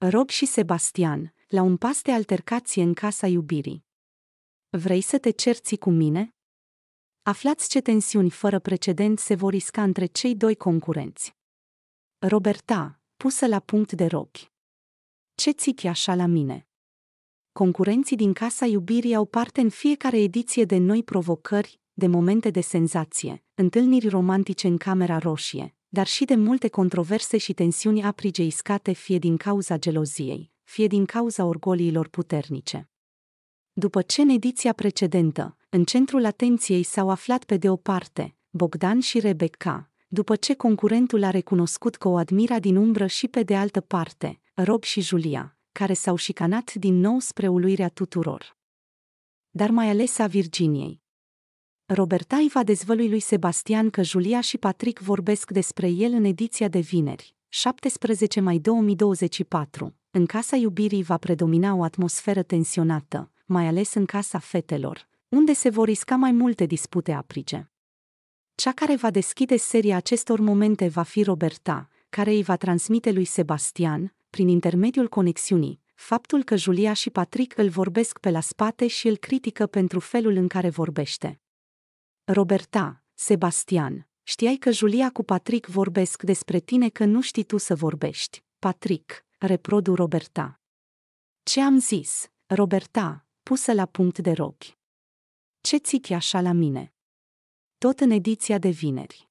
Rob și Sebastian, la un pas de altercație în casa iubirii. Vrei să te cerți cu mine? Aflați ce tensiuni fără precedent se vor risca între cei doi concurenți. Roberta, pusă la punct de rochi. Ce țichi așa la mine? Concurenții din Casa Iubirii au parte în fiecare ediție de noi provocări, de momente de senzație, întâlniri romantice în Camera Roșie, dar și de multe controverse și tensiuni aprige iscate fie din cauza geloziei, fie din cauza orgoliilor puternice. După ce în ediția precedentă, în centrul atenției s-au aflat pe de o parte Bogdan și Rebecca, după ce concurentul a recunoscut că o admira din umbră și pe de altă parte, Rob și Julia, care s-au șicanat din nou spre uluirea tuturor. Dar mai ales a Virginiei, Roberta îi va dezvălui lui Sebastian că Julia și Patrick vorbesc despre el în ediția de vineri, 17 mai 2024. În casa iubirii va predomina o atmosferă tensionată, mai ales în casa fetelor, unde se vor risca mai multe dispute aprige. Cea care va deschide seria acestor momente va fi Roberta, care îi va transmite lui Sebastian, prin intermediul conexiunii, faptul că Julia și Patrick îl vorbesc pe la spate și îl critică pentru felul în care vorbește. Roberta, Sebastian, știai că Julia cu Patrick vorbesc despre tine că nu știi tu să vorbești. Patrick, reprodu Roberta. Ce am zis, Roberta, pusă la punct de rochi. Ce țichi așa la mine? Tot în ediția de vineri.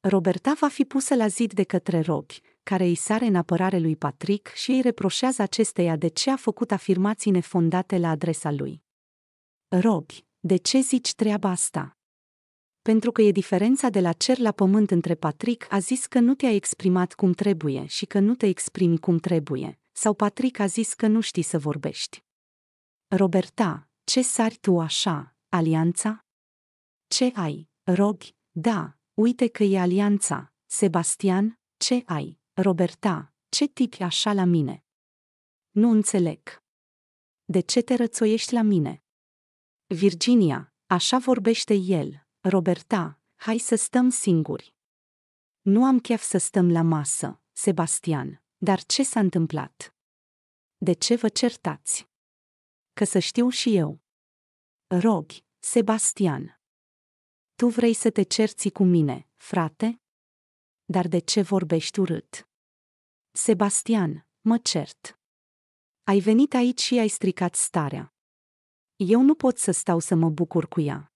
Roberta va fi pusă la zid de către rochi, care îi sare în apărare lui Patrick și îi reproșează acesteia de ce a făcut afirmații nefondate la adresa lui. Rog, de ce zici treaba asta? pentru că e diferența de la cer la pământ între Patrick a zis că nu te-ai exprimat cum trebuie și că nu te exprimi cum trebuie, sau Patrick a zis că nu știi să vorbești. Roberta, ce sari tu așa, alianța? Ce ai, rog? da, uite că e alianța, Sebastian, ce ai, Roberta, ce tipi așa la mine? Nu înțeleg. De ce te rățoiești la mine? Virginia, așa vorbește el, Roberta, hai să stăm singuri. Nu am chef să stăm la masă, Sebastian, dar ce s-a întâmplat? De ce vă certați? Că să știu și eu. Rog, Sebastian. Tu vrei să te cerți cu mine, frate? Dar de ce vorbești urât? Sebastian, mă cert. Ai venit aici și ai stricat starea. Eu nu pot să stau să mă bucur cu ea.